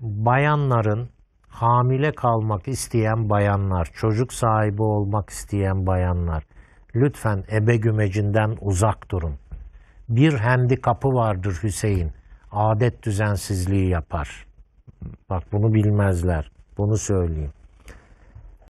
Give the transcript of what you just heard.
bayanların hamile kalmak isteyen bayanlar, çocuk sahibi olmak isteyen bayanlar lütfen ebe gümecinden uzak durun. Bir handikapı vardır Hüseyin. Adet düzensizliği yapar. Bak bunu bilmezler. Bunu söyleyeyim.